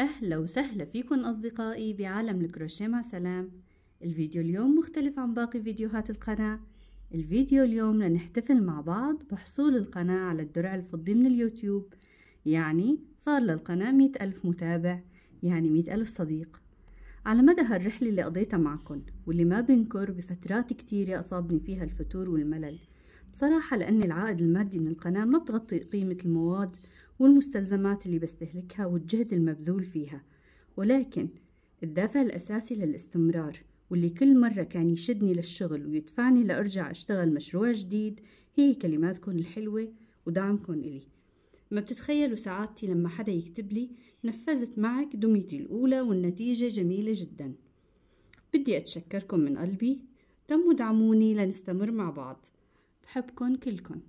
أهلا وسهلا فيكم أصدقائي بعالم الكروشيه مع سلام الفيديو اليوم مختلف عن باقي فيديوهات القناة الفيديو اليوم لنحتفل مع بعض بحصول القناة على الدرع الفضي من اليوتيوب يعني صار للقناة مئة ألف متابع يعني مئة ألف صديق على مدى هالرحلة اللي قضيتها معكن واللي ما بنكر بفترات كتيرة أصابني فيها الفتور والملل بصراحة لأن العائد المادي من القناة ما بتغطي قيمة المواد والمستلزمات اللي بستهلكها والجهد المبذول فيها ولكن الدافع الأساسي للاستمرار واللي كل مرة كان يشدني للشغل ويدفعني لأرجع أشتغل مشروع جديد هي كلماتكم الحلوة ودعمكم إلي ما بتتخيلوا سعادتي لما حدا يكتب لي نفذت معك دميتي الأولى والنتيجة جميلة جدا بدي أتشكركم من قلبي تم دعموني لنستمر مع بعض بحبكن كلكن